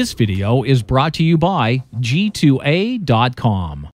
This video is brought to you by G2A.com.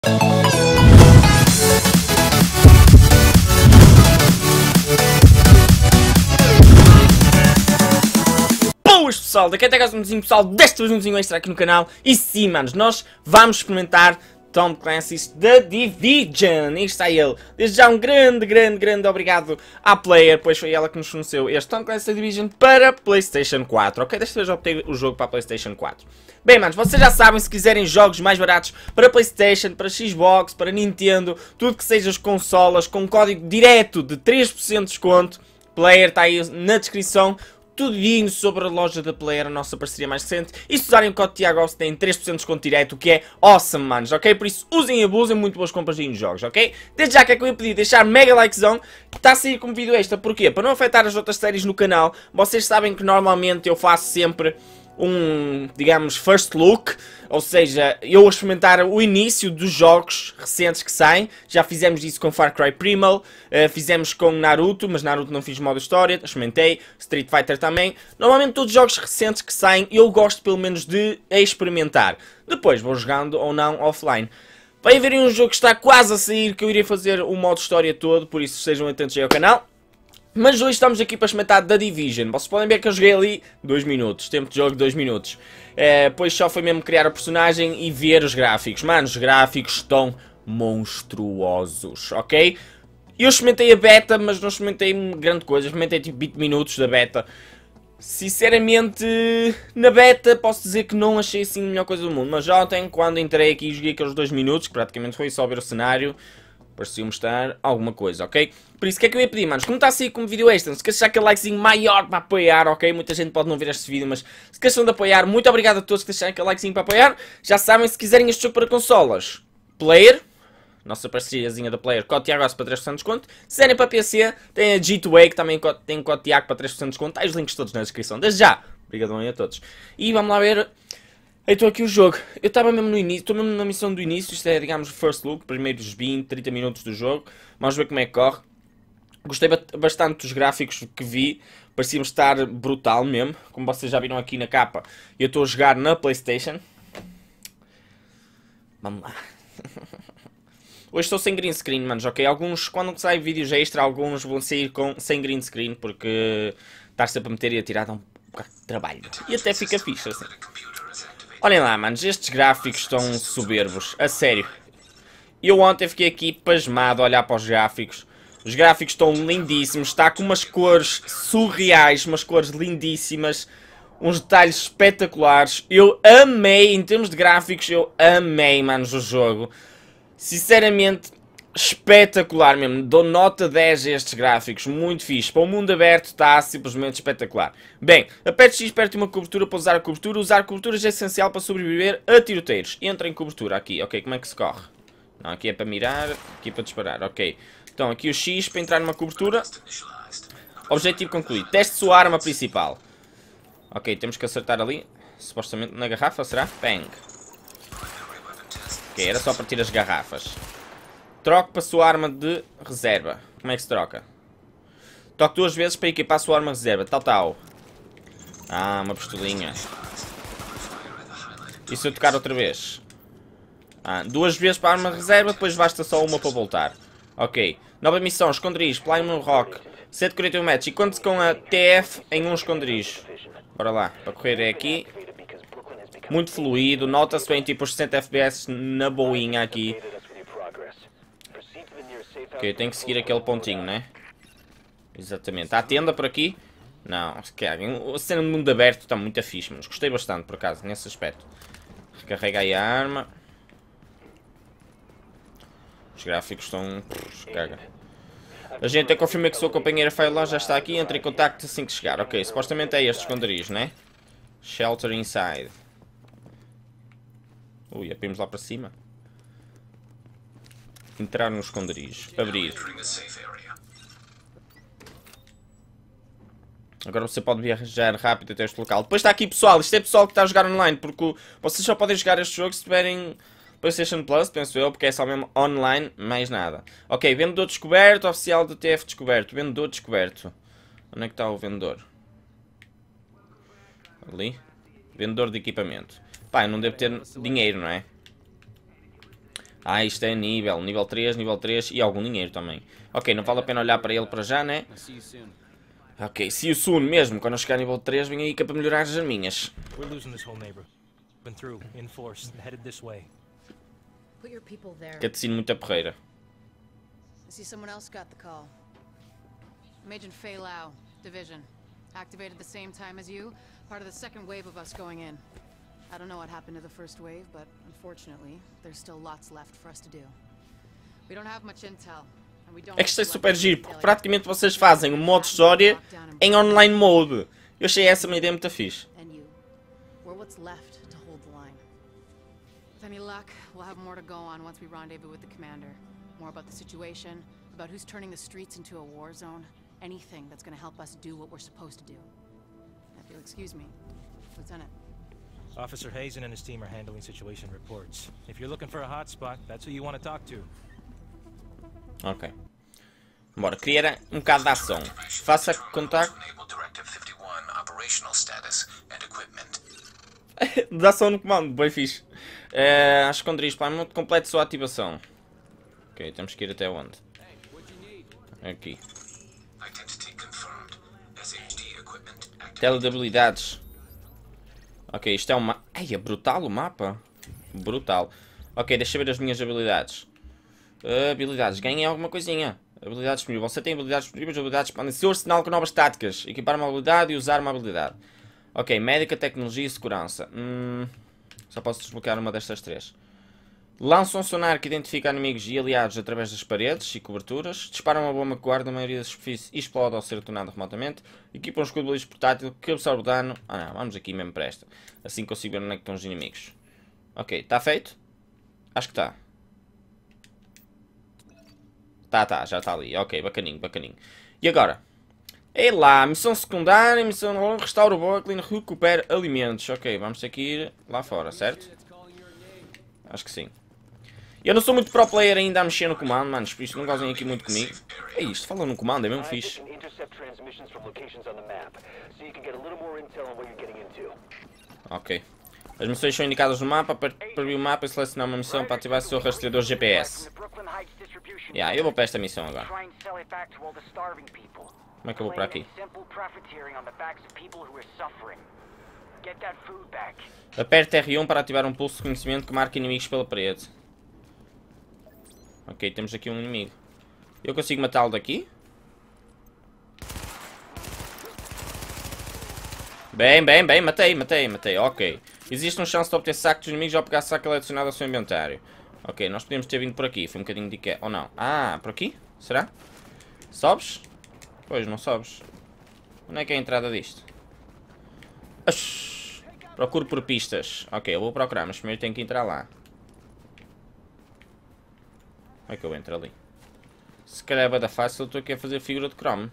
Boas pessoal, daqui até a casa do pessoal, desta vez um extra aqui no canal e sim, manos, nós vamos experimentar Tom Clancy's The Division. E está ele. Desde já um grande, grande, grande obrigado à Player, pois foi ela que nos forneceu este Tom Clancy's The Division para PlayStation 4. Ok, desta vez obteve o jogo para a PlayStation 4. Bem, manos, vocês já sabem, se quiserem jogos mais baratos para PlayStation, para Xbox, para Nintendo, tudo que seja as consolas, com um código direto de 3% de desconto, Player está aí na descrição tudinho sobre a loja da Player, a nossa parceria mais recente. E se usarem o código Tiago têm 3% de desconto direto, o que é awesome, manos, ok? Por isso usem e abusem, muito boas compras aí nos jogos, ok? Desde já que é que eu ia pedir, deixar mega likezão, está a sair como vídeo esta porquê? Para não afetar as outras séries no canal, vocês sabem que normalmente eu faço sempre um, digamos, first look, ou seja, eu a experimentar o início dos jogos recentes que saem. Já fizemos isso com Far Cry Primal, uh, fizemos com Naruto, mas Naruto não fiz modo história, experimentei, Street Fighter também. Normalmente todos os jogos recentes que saem eu gosto pelo menos de experimentar. Depois vou jogando ou não offline. Vai haver um jogo que está quase a sair, que eu irei fazer o modo história todo, por isso sejam atentos aí ao canal. Mas hoje estamos aqui para experimentar da Division. Vocês podem ver que eu joguei ali 2 minutos, tempo de jogo 2 minutos. É, pois só foi mesmo criar a personagem e ver os gráficos. Mano, os gráficos estão monstruosos, ok? Eu experimentei a beta, mas não experimentei grande coisa. Experimentei tipo 20 minutos da beta. Sinceramente, na beta posso dizer que não achei assim a melhor coisa do mundo. Mas ontem, quando entrei aqui e joguei aqueles 2 minutos, que praticamente foi só ver o cenário pareceu mostrar alguma coisa, ok? Por isso, o que é que eu ia pedir, manos? Como está a sair como vídeo extra, não se esqueçam de deixar aquele likezinho maior para apoiar, ok? Muita gente pode não ver este vídeo, mas se esqueçam de apoiar. Muito obrigado a todos que deixaram aquele likezinho para apoiar. Já sabem, se quiserem este jogo para consolas, Player, nossa parceriazinha da Player, código Tiago para 3% de desconto. Se quiserem para PC, tem a G2A que também tem código Tiago para 3% de desconto. Há tá os links todos na descrição. Desde já, obrigado a todos. E vamos lá ver então aqui o jogo, eu estava mesmo no início, estou mesmo na missão do início, isto é digamos first look, primeiros 20, 30 minutos do jogo, vamos ver como é que corre. Gostei bastante dos gráficos que vi, parecia-me estar brutal mesmo, como vocês já viram aqui na capa, eu estou a jogar na Playstation. Vamos lá. Hoje estou sem green screen, manos, ok? Alguns, quando sai vídeos extra, alguns vão sair com, sem green screen, porque estar sempre a meter e a tirar dá um bocado de trabalho. E até fica fixe, assim. Olhem lá, manos, estes gráficos estão soberbos, a sério. Eu ontem fiquei aqui pasmado a olhar para os gráficos. Os gráficos estão lindíssimos, está com umas cores surreais, umas cores lindíssimas, uns detalhes espetaculares. Eu amei, em termos de gráficos, eu amei, manos, o jogo. Sinceramente, espetacular mesmo. Dou nota 10 a estes gráficos, muito fixe. Para o mundo aberto está simplesmente espetacular. Bem, aperte X perto de uma cobertura para usar a cobertura. Usar coberturas é essencial para sobreviver a tiroteiros. Entra em cobertura aqui, ok? Como é que se corre? Não, aqui é para mirar, aqui é para disparar, ok. Então, aqui o X para entrar numa cobertura. Objetivo concluído. Teste sua arma principal. Ok, temos que acertar ali. Supostamente na garrafa, será? Bang. Ok, era só partir as garrafas. Troque para a sua arma de reserva. Como é que se troca? Toque duas vezes para equipar a sua arma de reserva. Tal, tal. Ah, uma pistolinha. E se eu tocar outra vez? Ah, duas vezes para a arma de reserva, depois basta só uma para voltar. Ok. Nova missão, esconderijo, Plymouth Rock. 141 metros. E conte com a TF em um esconderijo. Bora lá. Para correr é aqui. Muito fluido. Nota-se bem tipo os 60 FPS na boinha aqui. Ok, tem que seguir aquele pontinho, né? Exatamente. Há tenda por aqui? Não, se querem. A cena do mundo aberto está muito fixe, mas gostei bastante, por acaso, nesse aspecto. Recarrega aí a arma. Os gráficos estão... Caga. A gente confirma que sua companheira Failó já está aqui. Entre em contacto assim que chegar. Ok, supostamente é este esconderijo, né? Shelter inside. Ui, Apemos lá para cima. Entrar no esconderijo. Abrir. Agora você pode viajar rápido até este local. Depois está aqui pessoal, isto é pessoal que está a jogar online, porque vocês só podem jogar este jogo se tiverem PlayStation Plus, penso eu, porque é só mesmo online, mais nada. Ok, vendedor descoberto, oficial do TF descoberto, vendedor descoberto. Onde é que está o vendedor? Ali. Vendedor de equipamento. Pá, eu não devo ter dinheiro, não é? Ah, isto é nível, nível 3, nível 3 e algum dinheiro também. Ok, não vale a pena olhar para ele para já, né? Ok, see you soon mesmo, quando eu chegar a nível 3, vem aí que é para melhorar as minhas. Cutscene muito a perreira. See someone else got the call. Major Fei Lao, division. Activated the same time as you, part of the second wave of us going in. I don't know what happened to the first wave, but unfortunately, there's still lots left for us to do. We don't have much intel. Este é super giro, porque praticamente vocês fazem um modo história em online mode. Eu achei essa uma ideia muito fixe. With any luck, we'll have more to go on once we rendezvous with the commander. More about the situation, about who's turning the streets into a war zone, anything that's gonna help us do what we're supposed to do. If you'll excuse me, Lieutenant. Officer Hazen and his team are handling situation reports. If you're looking for a hotspot, that's who you want to talk to. Ok. Bora, criar um caso de ação. Faça contato. da ação no comando, bem fixe. Uh, acho que Andrias completo complete sua ativação. Ok, temos que ir até onde? Aqui. Tela de habilidades. Ok, isto é uma... Ai, é brutal o mapa. Brutal. Ok, deixa eu ver as minhas habilidades. Uh, habilidades. Ganhei alguma coisinha. Habilidades disponíveis. Você tem habilidades disponíveis, habilidades para seu arsenal com novas táticas. Equipar uma habilidade e usar uma habilidade. Ok, médica, tecnologia e segurança. Hum, só posso desbloquear uma destas três. Lançam um sonar que identifica inimigos e aliados através das paredes e coberturas. Disparam uma bomba que guarda a maioria da superfície e explode ao ser detonado remotamente. Equipam um escudo balístico portátil que absorve o dano. Ah não, vamos aqui mesmo para esta. Assim consigo ver onde é que estão os inimigos. Ok, está feito? Acho que está. Tá, tá, já está ali. Ok, bacaninho, bacaninho. E agora? Ei lá, missão secundária, missão restaura o Brooklyn, recupera alimentos. Ok, vamos ter que ir lá fora, certo? Acho que sim. Eu não sou muito pro player ainda a mexer no comando, mano, por isso não gozem aqui muito comigo. É isto, fala no comando, é mesmo fixe. Ok. As missões são indicadas no mapa, para abrir o mapa e selecionar uma missão para ativar o seu rastreador GPS. Yeah, eu vou para esta missão agora. Como é que eu vou para aqui? Aperte R1 para ativar um pulso de conhecimento que marca inimigos pela parede. Ok, temos aqui um inimigo. Eu consigo matá-lo daqui? Bem, bem, bem, matei, matei, matei, ok. Existe uma chance de obter saco de inimigos ao pegar saco adicionado ao seu inventário. Ok, nós podemos ter vindo por aqui, foi um bocadinho de que... ou não? Ah, por aqui? Será? Sobes? Pois, não sobes. Onde é que é a entrada disto? Procuro por pistas. Ok, eu vou procurar, mas primeiro tenho que entrar lá. Como é que eu entro ali? Se calhar vai é dar fácil, estou aqui a fazer figura de Chrome.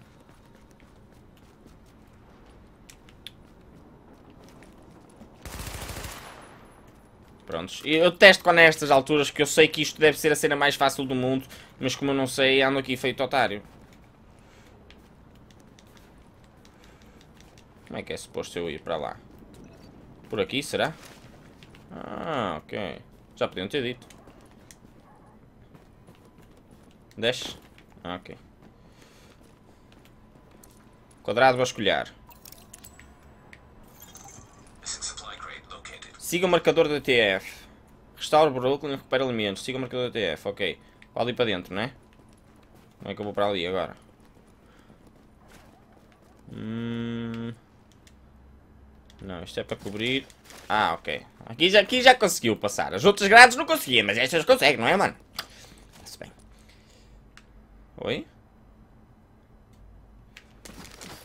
Prontos. Eu testo com nestas é alturas, que eu sei que isto deve ser a cena mais fácil do mundo, mas como eu não sei, ando aqui feito otário. Como é que é suposto eu ir para lá? Por aqui, será? Ah, ok. Já podiam ter dito. Desce? Ah, ok. Quadrado vasculhar. Siga o marcador da TF. Restaura o Brooklyn e recupera elementos. Siga o marcador da TF, ok. Para ali para dentro, né? Como é que eu vou para ali agora? Hum... Não, isto é para cobrir. Ah, ok. Aqui já, aqui já conseguiu passar. As outras grades não conseguia, mas estas conseguem, não é, mano? Oi?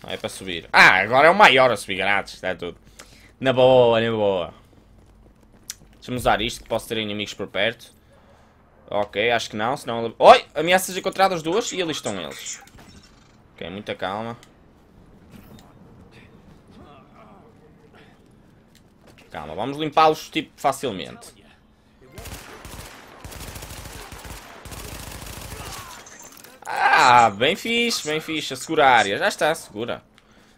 é para subir. Ah, agora é o maior a subir grátis, está tudo. Na boa, na boa. Deixa-me usar isto, que posso ter inimigos por perto. Ok, acho que não, senão... Oi! Ameaças encontradas duas e ali estão eles. Ok, muita calma. Calma, vamos limpá-los, tipo, facilmente. Ah, bem fixe, bem fixe. Segura a área. Já está, segura.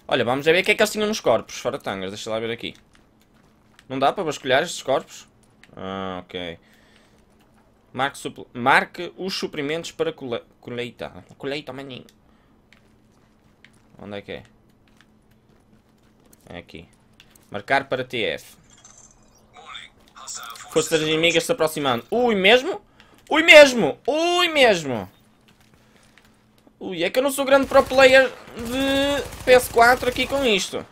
Olha, vamos ver o que é que eles tinham nos corpos. Fora tangas, deixa lá ver aqui. Não dá para vasculhar estes corpos? Ah, ok. Marque, Marque os suprimentos para cole colheita. Colheita, maninho. Onde é que é? É aqui. Marcar para TF. Forças inimigas se aproximando. Ui, mesmo? Ui, mesmo! Ui, mesmo! Ui, é que eu não sou grande pro player de PS4 aqui com isto.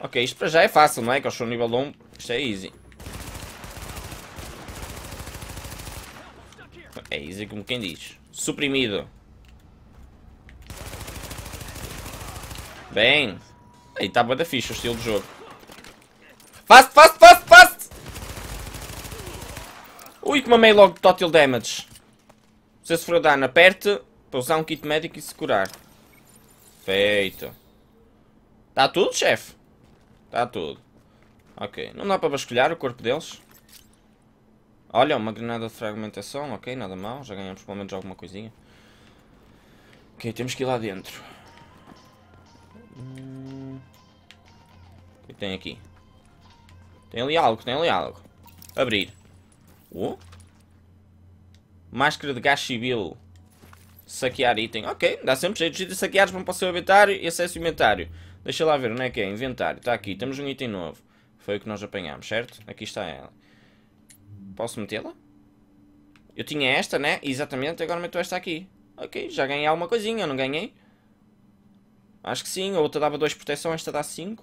Ok, isto para já é fácil, não é? Que eu sou nível 1, isto é easy. É easy como quem diz. Suprimido. Bem. Aí está da ficha o estilo do jogo. Fast, fast, fast, fast! Ui, que mamei logo de total damage. Você sofreu dano, aperte para usar um kit médico e se curar. Feito. Está tudo, chefe? Está tudo. Ok. Não dá para basculhar o corpo deles? Olha, uma granada de fragmentação. Ok, nada mal. Já ganhamos pelo menos alguma coisinha. Ok, temos que ir lá dentro. O que é tem aqui? Tem ali algo, tem ali algo. Abrir. Oh? Máscara de gás civil. Saquear item. Ok, dá sempre jeito. de saquear vão para o seu inventário e acesso inventário. Deixa lá ver onde é que é. Inventário. Está aqui. Temos um item novo. Foi o que nós apanhámos, certo? Aqui está ela. Posso metê-la? Eu tinha esta, né? Exatamente. Agora meto esta aqui. Ok, já ganhei alguma coisinha. não ganhei? Acho que sim. A outra dava 2 proteção. Esta dá 5.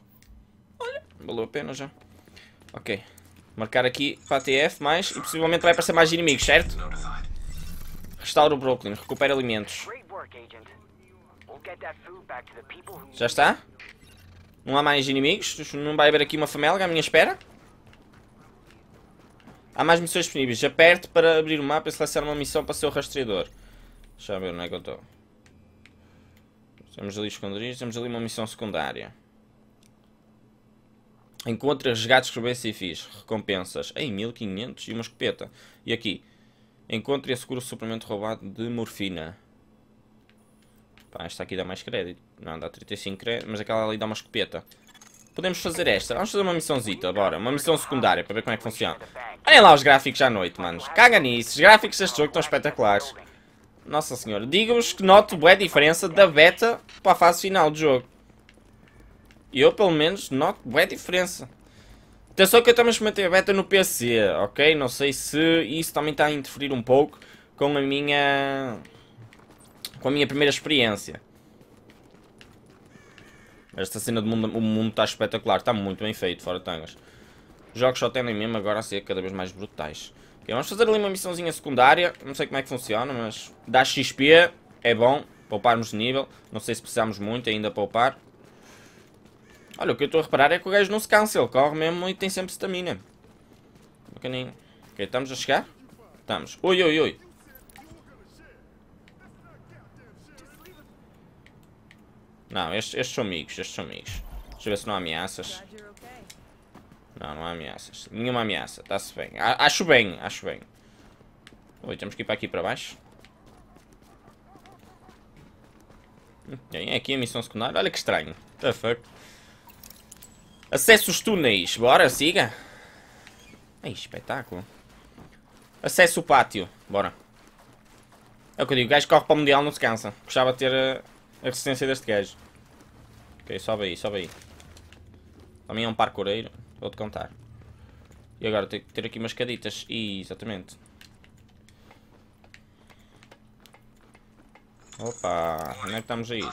Olha, valeu a pena já. Ok. Marcar aqui para a TF mais. E possivelmente vai aparecer mais inimigos, certo? Restaura o Brooklyn, recupera alimentos. Já está? Não há mais inimigos? Não vai haver aqui uma famela à minha espera? Há mais missões disponíveis. Aperte para abrir o mapa e selecionar uma missão para ser o rastreador. Deixa eu ver onde é que eu estou. Temos ali esconderijos, temos ali uma missão secundária. Encontre resgates que bem e fiz. Recompensas. Em 1500 e uma escopeta. E aqui? Encontre e assegure o suplemento roubado de morfina. Pá, esta aqui dá mais crédito. Não, dá 35 crédito, mas aquela ali dá uma escopeta. Podemos fazer esta. Vamos fazer uma missãozita, bora. Uma missão secundária, para ver como é que funciona. Olhem lá os gráficos à noite, manos. Caga nisso. Os gráficos deste jogo estão espetaculares. Nossa senhora. Digo-vos que noto boa diferença da beta para a fase final do jogo. Eu, pelo menos, noto boa diferença. Atenção que eu também experimentei a beta no PC, ok? Não sei se isso também está a interferir um pouco com a minha... com a minha primeira experiência. Esta cena do mundo, o mundo está espetacular, está muito bem feito, fora tangas. Os jogos só tendem mesmo agora a ser cada vez mais brutais. Okay, vamos fazer ali uma missãozinha secundária, não sei como é que funciona, mas dá XP, é bom, pouparmos de nível, não sei se precisamos muito ainda poupar. Olha, o que eu estou a reparar é que o gajo não se cansa, ele corre mesmo e tem sempre stamina. Bacaninho. Ok, estamos a chegar? Estamos. Oi, oi, oi. Não, estes, estes, são amigos, estes são amigos. Deixa eu ver se não há ameaças. Não, não há ameaças. Nenhuma ameaça, está-se bem. Acho bem, acho bem. Oi, temos que ir para aqui para baixo. Ok, hum, é, é aqui a missão secundária. Olha que estranho. What the fuck? Acesso os túneis. Bora, siga. Ai, espetáculo. Acesso o pátio. Bora. É o que eu digo. O gajo corre para o Mundial, não se cansa. Gostava de ter a, eh, a resistência deste gajo. Ok, sobe aí, sobe aí. Também é um parkoureiro. Vou-te contar. E agora tenho que ter aqui umas caditas. exatamente. Opa, onde é que estamos aí?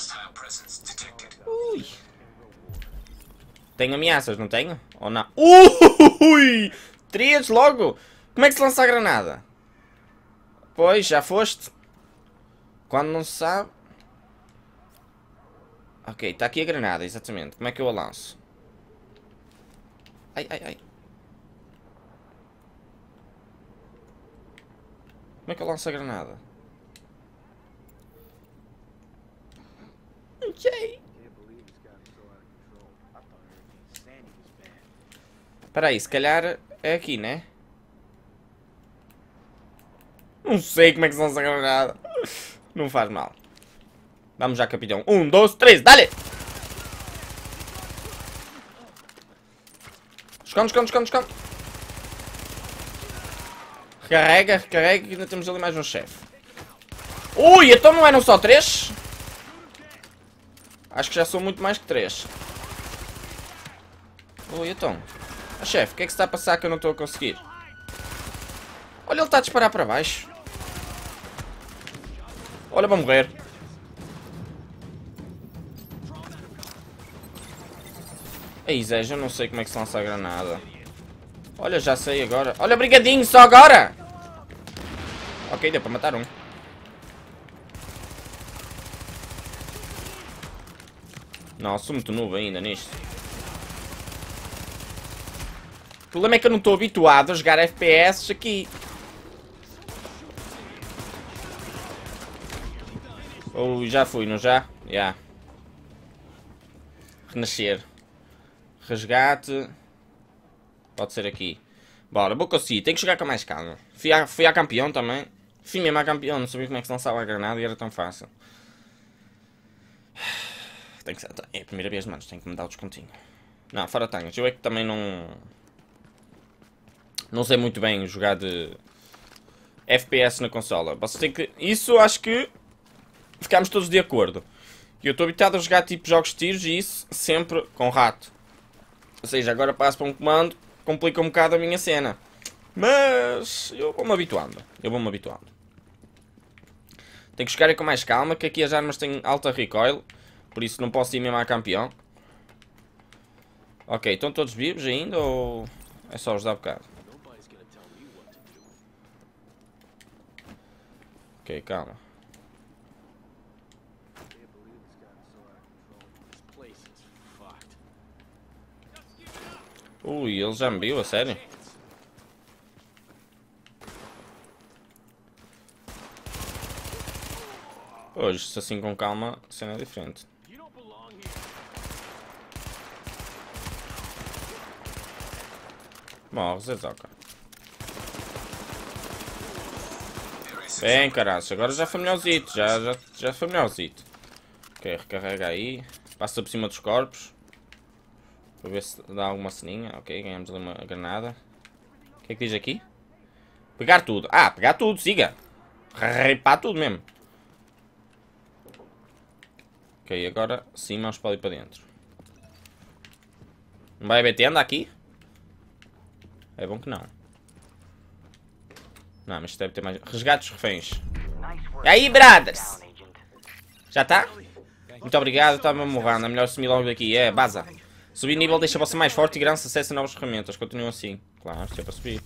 Ui! Tenho ameaças, não tenho? Ou não? Ui! Três logo! Como é que se lança a granada? Pois, já foste. Quando não se sabe... Ok, está aqui a granada, exatamente. Como é que eu a lanço? Ai, ai, ai. Como é que eu lanço a granada? Ok. Espera aí, se calhar é aqui, né? Não sei como é que são essa granada. Não faz mal. Vamos já, capitão. Um, dois, três, dale! Esconde, esconde, esconde, esconde. Recarrega, recarrega, que ainda temos ali mais um chefe. Ui, então não eram só três? Acho que já são muito mais que três. Ui, então chefe, o que é que se está a passar que eu não estou a conseguir? Olha, ele está a disparar para baixo. Olha, vai morrer. Ei, Zé, já não sei como é que se lança a granada. Olha, já sei agora. Olha, brigadinho, só agora! Ok, deu para matar um. Nossa, sou muito novo ainda nisto. O problema é que eu não estou habituado a jogar FPS aqui. Ou oh, já fui, não já? Já. Yeah. Renascer. Resgate. Pode ser aqui. Bora, vou conseguir. Tenho que jogar com mais calma. Fui a, fui a campeão também. Fui mesmo a campeão. Não sabia como é que se lançava a granada e era tão fácil. Tem que ser, é a primeira vez, mano. Tenho que me dar o descontinho. Não, fora tangas. Eu é que também não... Não sei muito bem jogar de FPS na consola. Você tem que... Isso acho que ficámos todos de acordo. Eu estou habituado a jogar tipo jogos de tiros e isso sempre com rato. Ou seja, agora passo para um comando, complica um bocado a minha cena. Mas eu vou-me habituando. Eu vou-me habituando. Tenho que jogar com mais calma, que aqui as armas têm alta recoil. Por isso não posso ir mesmo a campeão. Ok, estão todos vivos ainda ou é só os dar bocado? Ok, calma. Ui, ele já me viu, a sério? Hoje, se assim com calma, cena é diferente. É a Azoka. Bem, caralho, agora já foi melhorzito, já, já, já foi melhorzito. Ok, recarrega aí. Passa por cima dos corpos. Para ver se dá alguma sininha Ok, ganhamos ali uma granada. O que é que diz aqui? Pegar tudo. Ah, pegar tudo, siga. Ripar tudo mesmo. Ok, agora sim, vamos para ali para dentro. Não vai haver tenda aqui? É bom que não. Não, mas deve ter mais... Resgate os reféns. E aí, brothers? Já tá? Muito obrigado, estava tá, me morrendo. É melhor sumir logo daqui. É, baza. Subir nível deixa você mais forte e garante acesso a novas ferramentas. Continuam assim. Claro, se é para subir.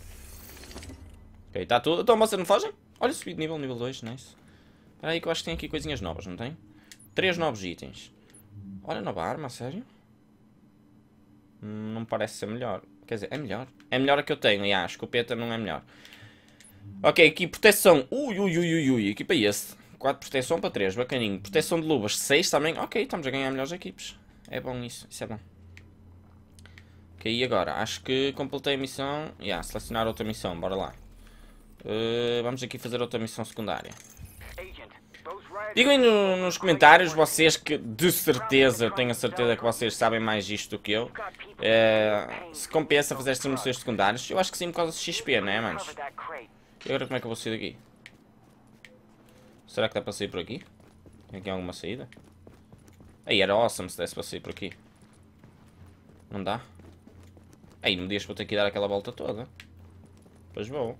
Ok, está tudo. Então, vocês não fogem? Olha, subir de nível, nível 2, nice. Espera aí que eu acho que tem aqui coisinhas novas, não tem? Três novos itens. Olha, nova arma, sério? Hum, não parece ser melhor. Quer dizer, é melhor. É melhor a que eu tenho, e yeah, a escopeta não é melhor. Ok, aqui proteção. Ui, ui, ui, ui, equipa é esse. 4 proteção para 3, bacaninho. Proteção de luvas 6 também. Ok, estamos a ganhar melhores equipes. É bom isso, isso é bom. Ok, e agora? Acho que completei a missão. Ya, yeah, selecionar outra missão, bora lá. Uh, vamos aqui fazer outra missão secundária. Digam aí no, nos comentários vocês que de certeza, tenho a certeza que vocês sabem mais disto do que eu. Eh, se compensa fazer estas missões secundárias. Eu acho que sim por causa do XP, né manos? E agora como é que eu vou sair daqui? Será que dá para sair por aqui? Tem aqui alguma saída? Aí era awesome se desse para sair por aqui. Não dá? Aí me dias que vou ter que dar aquela volta toda. Pois vou.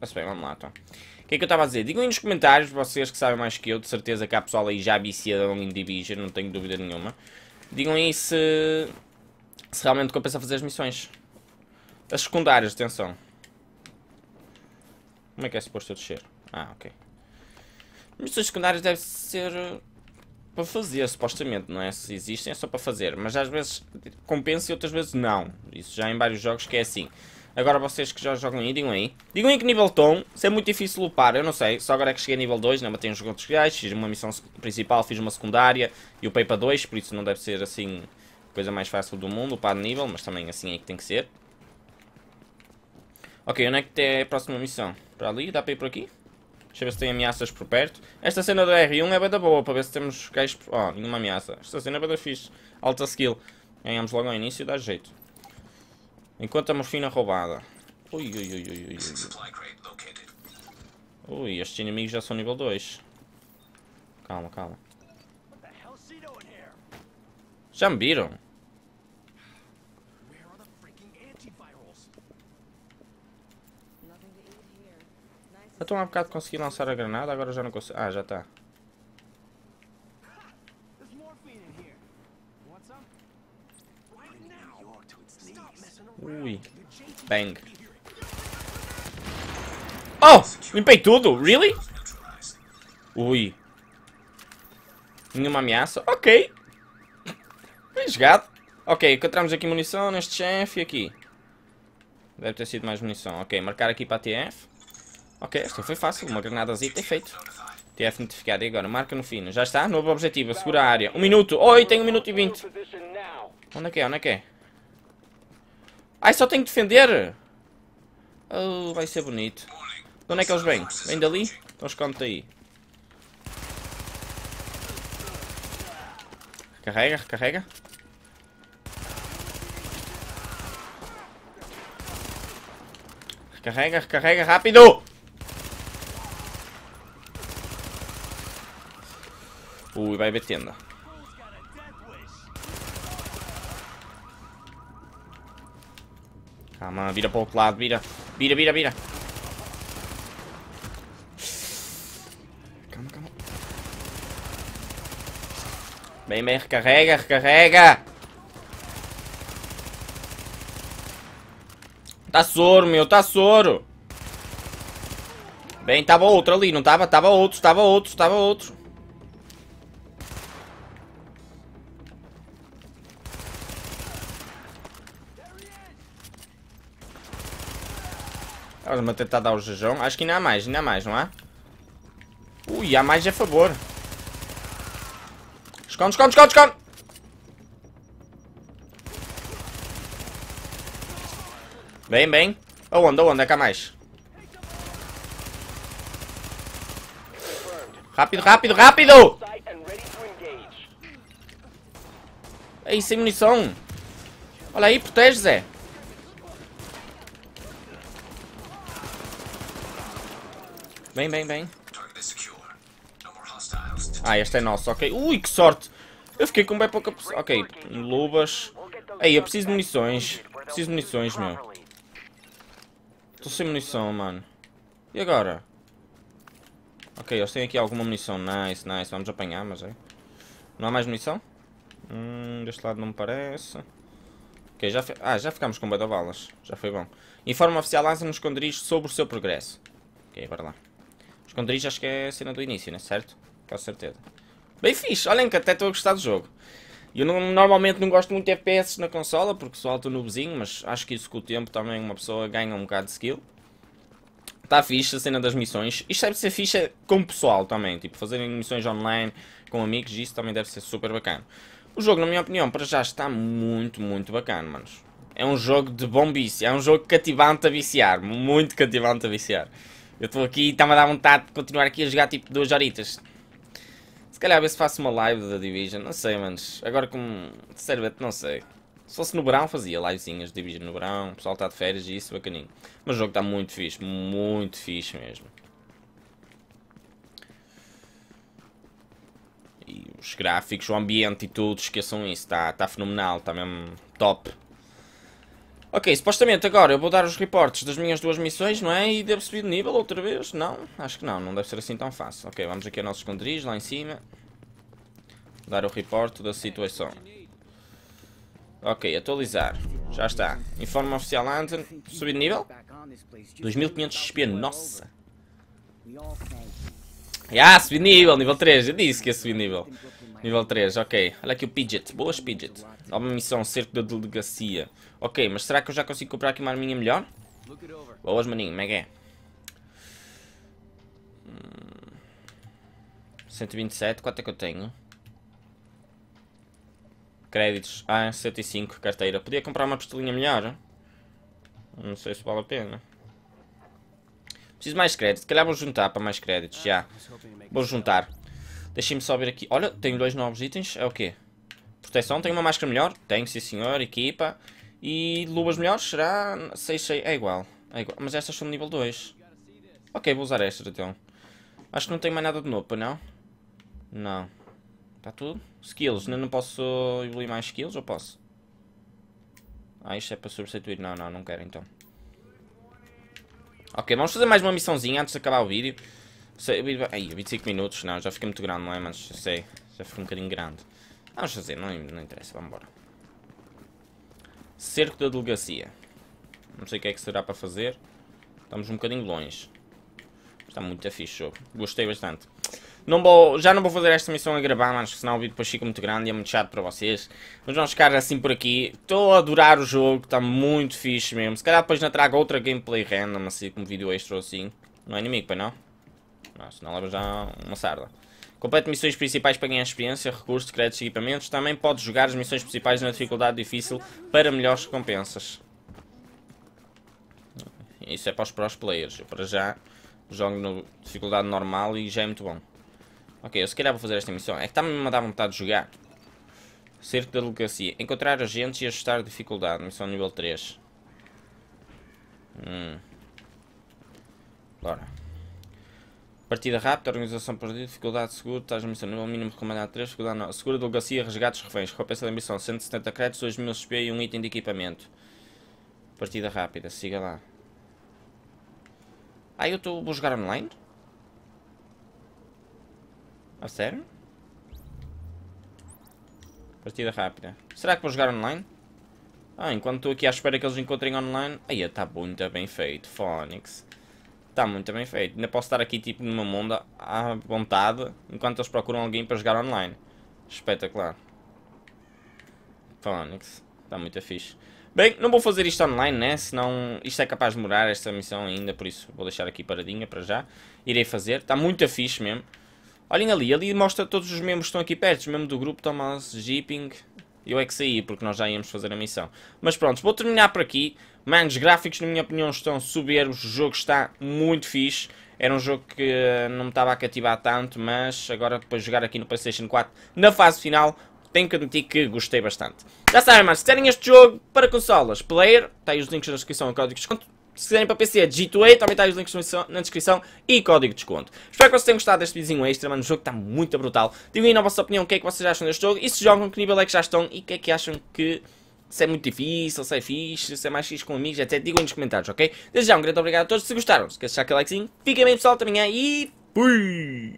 Mas bem, vamos lá então. O que é que eu estava a dizer? Digam aí nos comentários, vocês que sabem mais que eu, de certeza que há pessoal aí já viciadão em Division, não tenho dúvida nenhuma. Digam aí se, se realmente compensa fazer as missões. As secundárias, atenção. Como é que é suposto eu descer? Ah, ok. Missões secundárias deve ser eh, para fazer, supostamente, não é? Se existem é só para fazer, mas às vezes compensa e outras vezes não. Isso já em vários jogos que é assim. Agora vocês que já jogam aí, digam aí. Digam aí que nível estão, se é muito difícil lupar, eu não sei. Só agora é que cheguei a nível 2, não matei uns jogos reais, fiz uma missão principal, fiz uma secundária e o para 2, por isso não deve ser assim coisa mais fácil do mundo, upar de nível, mas também assim é que tem que ser. Ok, onde é que tem a próxima missão? Para ali? Dá para ir por aqui? Deixa eu ver se tem ameaças por perto. Esta cena do R1 é bem da boa, para ver se temos gajos... Por... Oh, nenhuma ameaça. Esta cena é bem da fixe. Alta skill. Ganhamos logo ao início, dá jeito. Enquanto a morfina roubada. Ui, ui, ui, ui, ui. Ui, estes inimigos já são nível 2. Calma, calma. Já me viram? Então há bocado consegui lançar a granada, agora já não consigo. Ah, já está. Ui. Bang. Oh! Limpei tudo? Really? Ui. Nenhuma ameaça? Ok. Bem jogado. Ok, encontramos aqui munição neste chefe aqui. Deve ter sido mais munição. Ok, marcar aqui para a TF. Ok, esta foi fácil, uma granadazinha tem feito. TF notificado e agora, marca no fino. Já está, novo objetivo, segura a área. Um minuto, oi, tem um minuto e vinte. Onde é que é, onde é que é? Ai, só tenho que defender. Oh, vai ser bonito. De onde é que eles vêm? Vêm dali? Então esconde-te aí. Carrega, carrega. Recarrega, recarrega, rápido! Ui, tipo, vai tenda. Calma, vira o outro lado, vira. Vira, vira, vira. Calma, calma. Bem, bem, recarrega, recarrega. Tá soro, meu, tá soro. Bem, tava outro ali, não tava? Tava outro, tava outro, tava outro. Faz uma tentar dar o jejão? Acho que ainda há mais, ainda há mais, não há? Ui, há mais a favor. Esconde, esconde, esconde, esconde! Bem, bem. Aonde, aonde? É cá mais. Rápido, rápido, rápido! Ei, sem munição. Olha aí, protege, Zé. Bem, bem, bem. Ah, este é nosso, ok. Ui, que sorte! Eu fiquei com bem pouca... Ok, luvas. Ei, eu preciso de munições. Preciso de munições, meu. Estou sem munição, mano. E agora? Ok, eles têm aqui alguma munição. Nice, nice. Vamos apanhar, mas é. Não há mais munição? Hum, deste lado não me parece. Ok, já, ah, já ficamos com balas. Já foi bom. Informe oficial lança-nos esconderijos sobre o seu progresso. Ok, bora lá. Esconderijo acho que é a cena do início, né? Certo? Com certeza. Bem fixe. Olhem que até estou a gostar do jogo. Eu não, normalmente não gosto muito de FPS na consola, porque sou alto noobzinho, mas acho que isso com o tempo também uma pessoa ganha um bocado de skill. Está fixe a cena das missões. Isto deve ser fixe com o pessoal também, tipo, fazerem missões online com amigos, isso também deve ser super bacana. O jogo, na minha opinião, para já está muito, muito bacana, manos. É um jogo de bom vício, é um jogo cativante a viciar, muito cativante a viciar. Eu estou aqui e está-me a dar vontade de continuar aqui a jogar tipo duas horitas. Se calhar ver se faço uma live da Division, não sei, manos. Agora como servete, não sei. Se fosse no verão, fazia livezinhas de Division no verão, o pessoal está de férias e isso, bacaninho. Mas o jogo está muito fixe, muito fixe mesmo. E os gráficos, o ambiente e tudo, esqueçam isso, está tá fenomenal, está mesmo top. Ok, supostamente agora eu vou dar os reportes das minhas duas missões, não é? E devo subir de nível outra vez? Não? Acho que não, não deve ser assim tão fácil. Ok, vamos aqui ao nosso esconderijo, lá em cima. Dar o reporte da situação. Ok, atualizar. Já está. Informa oficial Anton. Subir de nível? 2500 XP, nossa! Ah, subir de nível, nível 3. Eu disse que ia subir de nível. Nível 3, ok. Olha aqui o Pidget. Boas, Pidget. Nova missão, cerco da delegacia. Ok, mas será que eu já consigo comprar aqui uma arminha melhor? Boas, maninho. Como é que é? 127. Hum, quanto é que eu tenho? Créditos. Ah, 105. Carteira. Podia comprar uma pistolinha melhor. Não sei se vale a pena. Preciso mais créditos. Se calhar vou juntar para mais créditos, já. Vou juntar. Deixem-me só ver aqui. Olha, tenho dois novos itens. É o quê? Proteção. Tenho uma máscara melhor? Tenho, sim senhor. Equipa. E luvas melhores? Será? sei sei É igual. É igual. Mas estas são nível 2. Ok, vou usar estas então. Acho que não tenho mais nada de novo, não? Não. Está tudo? Skills. Não, não posso evoluir mais skills ou posso? Ah, isto é para substituir. Não, não, não quero então. Ok, vamos fazer mais uma missãozinha antes de acabar o vídeo. Sei, aí, 25 minutos, não, já fica muito grande, não é, mas sei, já fica um bocadinho grande. Vamos fazer, não, não interessa, vamos embora. Cerco da delegacia. Não sei o que é que será para fazer. Estamos um bocadinho longe. Está muito fixe jogo. Gostei bastante. Não vou, já não vou fazer esta missão a gravar, mas senão o vídeo depois fica muito grande e é muito chato para vocês. Mas vamos ficar assim por aqui. Estou a adorar o jogo, está muito fixe mesmo. Se calhar depois não trago outra gameplay random, assim, como vídeo extra ou assim. Não é inimigo, para não? Nossa, não leva já uma sarda. Complete missões principais para ganhar experiência, recursos, créditos e equipamentos. Também podes jogar as missões principais na dificuldade difícil para melhores recompensas. Isso é para os pros players. Eu para já jogo na no dificuldade normal e já é muito bom. Ok, eu se calhar vou fazer esta missão. É que está-me a dar vontade de jogar. Cerco da delegacia. Encontrar agentes e ajustar dificuldade. Missão nível 3. Hum. Bora. Partida rápida, organização perdida, dificuldade seguro, taxa missão nível mínimo recomendado 3, dificuldade 9. Segura delegacia, resgates, reféns, recompensa da missão 170 créditos, 2000 XP e um item de equipamento. Partida rápida, siga lá. Ah, eu estou a jogar online? A sério? Partida rápida. Será que vou jogar online? Ah, enquanto estou aqui à espera que eles encontrem online... Aí, está muito bem feito, Phonics. Está muito bem feito. Ainda posso estar aqui tipo numa monda à vontade enquanto eles procuram alguém para jogar online. Espetacular. Phoenix Está muito fixe. Bem, não vou fazer isto online, né? Senão isto é capaz de demorar esta missão ainda, por isso vou deixar aqui paradinha para já. Irei fazer. Está muito fixe mesmo. Olhem ali, ali mostra todos os membros que estão aqui perto, mesmo do grupo Thomas, jipping eu é que saí, porque nós já íamos fazer a missão. Mas pronto, vou terminar por aqui. Mano, os gráficos, na minha opinião, estão soberbos. O jogo está muito fixe. Era um jogo que eh, não me estava a cativar tanto, mas agora, depois de jogar aqui no PlayStation 4, na fase final, tenho que admitir que gostei bastante. Já sabem, mas se quiserem este jogo para consolas, player, está aí os links na descrição e código de desconto. Se quiserem para PC, G2A, também está aí os links na descrição e código de desconto. Espero que vocês tenham gostado deste vizinho extra, mano. O jogo está muito brutal. Digam aí na vossa opinião o que é que vocês acham deste jogo e se jogam, que nível é que já estão e o que é que acham que se é muito difícil, se é fixe, se é mais fixe com amigos, etc. Digam nos comentários, ok? Desde já, um grande obrigado a todos. Se gostaram, se quer deixar aquele likezinho. Fiquem bem, pessoal, até amanhã e... Fui!